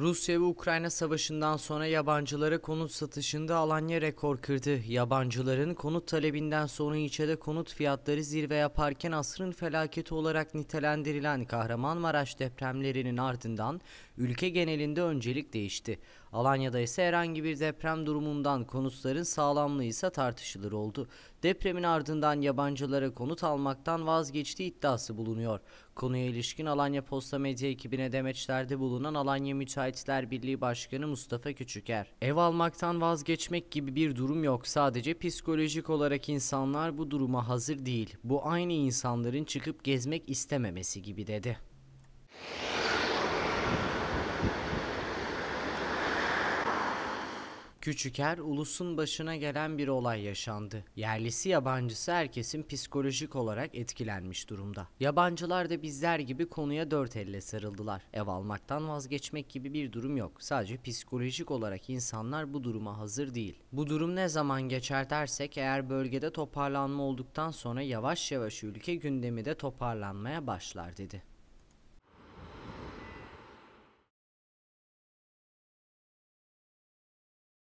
Rusya ve Ukrayna savaşından sonra yabancılara konut satışında Alanya rekor kırdı. Yabancıların konut talebinden sonra ilçede konut fiyatları zirve yaparken asrın felaketi olarak nitelendirilen Kahramanmaraş depremlerinin ardından ülke genelinde öncelik değişti. Alanya'da ise herhangi bir deprem durumundan konutların sağlamlığı ise tartışılır oldu. Depremin ardından yabancılara konut almaktan vazgeçtiği iddiası bulunuyor. Konuya ilişkin Alanya Posta Medya ekibine demeçlerde bulunan Alanya Müteahhitler Birliği Başkanı Mustafa Küçüker. Ev almaktan vazgeçmek gibi bir durum yok. Sadece psikolojik olarak insanlar bu duruma hazır değil. Bu aynı insanların çıkıp gezmek istememesi gibi dedi. Küçüker, ulusun başına gelen bir olay yaşandı. Yerlisi yabancısı herkesin psikolojik olarak etkilenmiş durumda. Yabancılar da bizler gibi konuya dört elle sarıldılar. Ev almaktan vazgeçmek gibi bir durum yok. Sadece psikolojik olarak insanlar bu duruma hazır değil. Bu durum ne zaman geçer dersek eğer bölgede toparlanma olduktan sonra yavaş yavaş ülke gündemi de toparlanmaya başlar dedi.